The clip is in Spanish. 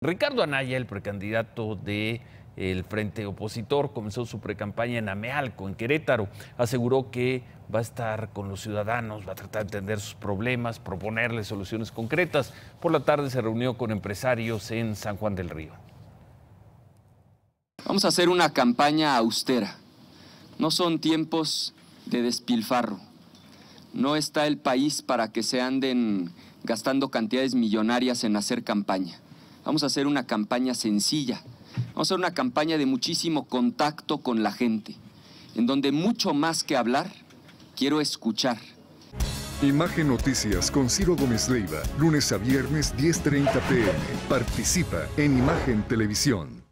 Ricardo Anaya, el precandidato del frente opositor, comenzó su precampaña en Amealco, en Querétaro. Aseguró que va a estar con los ciudadanos, va a tratar de entender sus problemas, proponerles soluciones concretas. Por la tarde se reunió con empresarios en San Juan del Río. Vamos a hacer una campaña austera. No son tiempos de despilfarro. No está el país para que se anden gastando cantidades millonarias en hacer campaña vamos a hacer una campaña sencilla, vamos a hacer una campaña de muchísimo contacto con la gente, en donde mucho más que hablar, quiero escuchar. Imagen Noticias con Ciro Gómez Leiva, lunes a viernes 10.30 pm. Participa en Imagen Televisión.